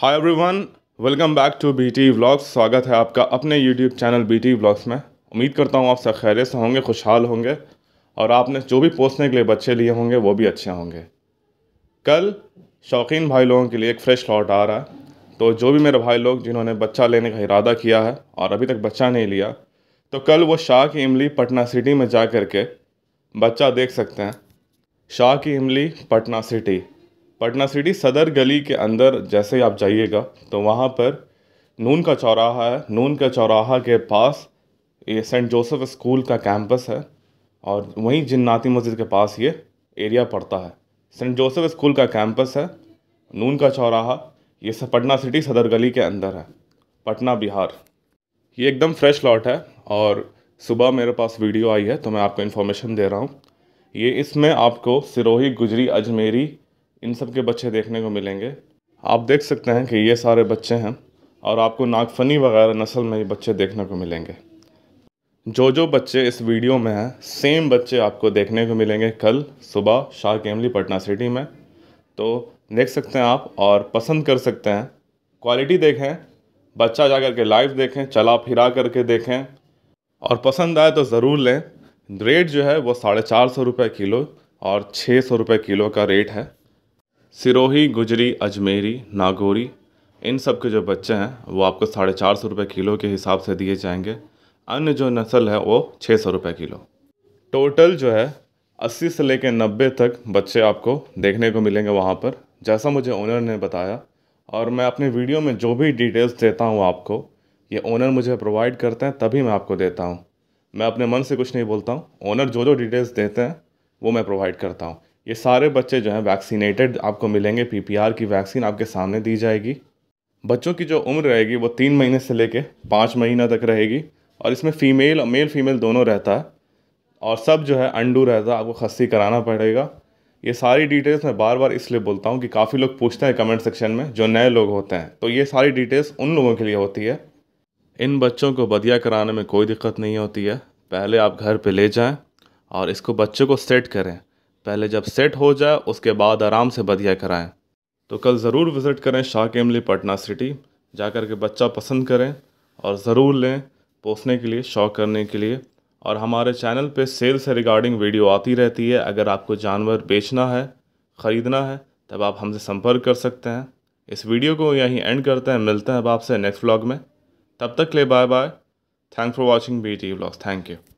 hi everyone welcome back to B T vlogs स्वागत है आपका अपने YouTube channel B T vlogs में उम्मीद करता हूँ आप सब खैरियत से होंगे खुशहाल होंगे और आपने जो भी पोसने के लिए बच्चे लिए होंगे वो भी अच्छे होंगे कल शौकीन भाई लोगों के लिए एक फ़्रेश लॉट आ रहा है तो जो भी मेरे भाई लोग जिन्होंने बच्चा लेने का इरादा किया है और अभी तक बच्चा नहीं लिया तो कल वो शाह की इमली पटना सिटी में जा कर के बच्चा देख सकते हैं शाह की इमली पटना सिटी पटना सिटी सदर गली के अंदर जैसे ही आप जाइएगा तो वहाँ पर नून का चौराहा है नून का चौराहा के पास ये सेंट जोसेफ स्कूल का कैंपस है और वहीं जिन्नाती मस्जिद के पास ये एरिया पड़ता है सेंट जोसेफ स्कूल का कैंपस है नून का चौराहा ये सब पटना सिटी सदर गली के अंदर है पटना बिहार ये एकदम फ्रेश लॉट है और सुबह मेरे पास वीडियो आई है तो मैं आपको इन्फॉर्मेशन दे रहा हूँ ये इसमें आपको सिरोही गुजरी अजमेरी इन सब के बच्चे देखने को मिलेंगे आप देख सकते हैं कि ये सारे बच्चे हैं और आपको नागफनी वगैरह नस्ल में ये बच्चे देखने को मिलेंगे जो जो बच्चे इस वीडियो में हैं सेम बच्चे आपको देखने को मिलेंगे कल सुबह शाह केमली पटना सिटी में तो देख सकते हैं आप और पसंद कर सकते हैं क्वालिटी देखें बच्चा जा कर के लाइव देखें चला फिरा करके देखें और पसंद आए तो ज़रूर लें रेट जो है वो साढ़े चार सौ रुपये किलो और छः सौ रुपये किलो का रेट है सिरोही गुजरी अजमेरी नागौरी इन सब के जो बच्चे हैं वो आपको साढ़े चार सौ रुपये किलो के हिसाब से दिए जाएंगे अन्य जो नस्ल है वो छः सौ रुपये किलो टोटल जो है अस्सी से लेकर नब्बे तक बच्चे आपको देखने को मिलेंगे वहाँ पर जैसा मुझे ओनर ने बताया और मैं अपने वीडियो में जो भी डिटेल्स देता हूँ आपको ये ओनर मुझे प्रोवाइड करते हैं तभी मैं आपको देता हूँ मैं अपने मन से कुछ नहीं बोलता हूँ ओनर जो जो डिटेल्स देते हैं वो मैं प्रोवाइड करता हूँ ये सारे बच्चे जो हैं वैक्सीनेटेड आपको मिलेंगे पीपीआर की वैक्सीन आपके सामने दी जाएगी बच्चों की जो उम्र रहेगी वो तीन महीने से लेके पाँच महीना तक रहेगी और इसमें फ़ीमेल और मेल फीमेल दोनों रहता है और सब जो है अंडू रहता है आपको खस्सी कराना पड़ेगा ये सारी डिटेल्स मैं बार बार इसलिए बोलता हूँ कि काफ़ी लोग पूछते हैं कमेंट सेक्शन में जो नए लोग होते हैं तो ये सारी डिटेल्स उन लोगों के लिए होती है इन बच्चों को बदिया कराने में कोई दिक्कत नहीं होती है पहले आप घर पर ले जाएँ और इसको बच्चों को सेट करें पहले जब सेट हो जाए उसके बाद आराम से बधिया कराएं तो कल ज़रूर विज़िट करें शाह केमली पटना सिटी जा कर के बच्चा पसंद करें और ज़रूर लें पोसने के लिए शौक करने के लिए और हमारे चैनल पे सेल से रिगार्डिंग वीडियो आती रहती है अगर आपको जानवर बेचना है ख़रीदना है तब आप हमसे संपर्क कर सकते हैं इस वीडियो को यहीं एंड करते हैं मिलते हैं अब आपसे नेक्स्ट व्लॉग में तब तक ले bye bye thank for watching B T vlogs thank you